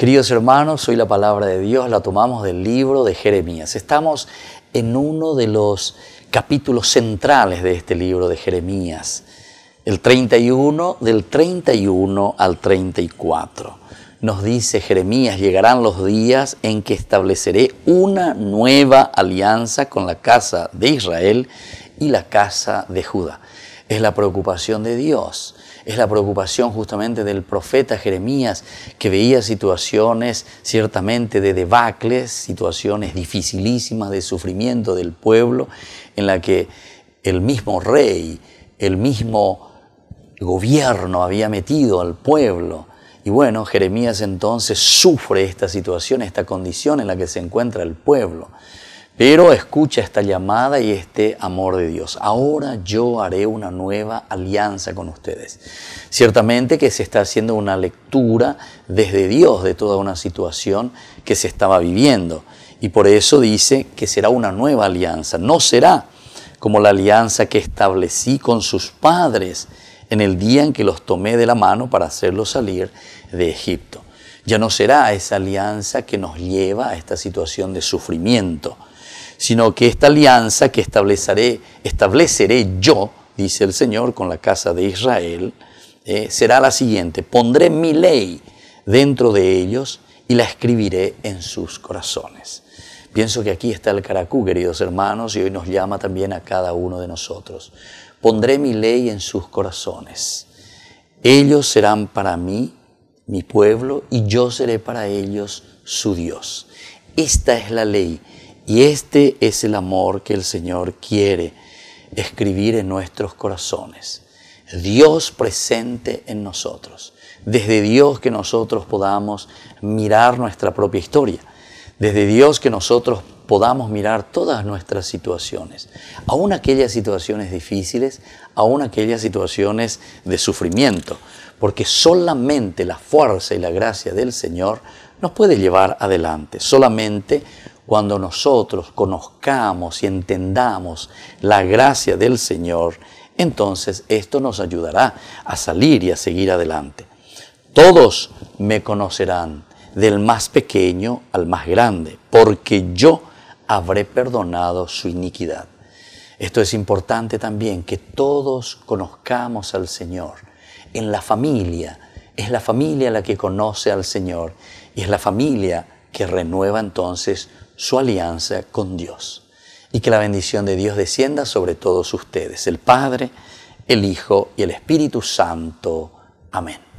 Queridos hermanos, hoy la palabra de Dios la tomamos del libro de Jeremías. Estamos en uno de los capítulos centrales de este libro de Jeremías, el 31, del 31 al 34. Nos dice Jeremías, llegarán los días en que estableceré una nueva alianza con la casa de Israel y la casa de Judá es la preocupación de Dios, es la preocupación justamente del profeta Jeremías, que veía situaciones ciertamente de debacles, situaciones dificilísimas de sufrimiento del pueblo, en la que el mismo rey, el mismo gobierno había metido al pueblo. Y bueno, Jeremías entonces sufre esta situación, esta condición en la que se encuentra el pueblo. Pero escucha esta llamada y este amor de Dios. Ahora yo haré una nueva alianza con ustedes. Ciertamente que se está haciendo una lectura desde Dios de toda una situación que se estaba viviendo. Y por eso dice que será una nueva alianza. No será como la alianza que establecí con sus padres en el día en que los tomé de la mano para hacerlos salir de Egipto. Ya no será esa alianza que nos lleva a esta situación de sufrimiento sino que esta alianza que estableceré, estableceré yo, dice el Señor, con la casa de Israel, eh, será la siguiente. Pondré mi ley dentro de ellos y la escribiré en sus corazones. Pienso que aquí está el caracú, queridos hermanos, y hoy nos llama también a cada uno de nosotros. Pondré mi ley en sus corazones. Ellos serán para mí mi pueblo y yo seré para ellos su Dios. Esta es la ley y este es el amor que el Señor quiere escribir en nuestros corazones. Dios presente en nosotros. Desde Dios que nosotros podamos mirar nuestra propia historia. Desde Dios que nosotros podamos mirar todas nuestras situaciones, aún aquellas situaciones difíciles, aún aquellas situaciones de sufrimiento, porque solamente la fuerza y la gracia del Señor nos puede llevar adelante, solamente cuando nosotros conozcamos y entendamos la gracia del Señor, entonces esto nos ayudará a salir y a seguir adelante. Todos me conocerán, del más pequeño al más grande, porque yo habré perdonado su iniquidad. Esto es importante también, que todos conozcamos al Señor. En la familia, es la familia la que conoce al Señor y es la familia que renueva entonces su alianza con Dios. Y que la bendición de Dios descienda sobre todos ustedes, el Padre, el Hijo y el Espíritu Santo. Amén.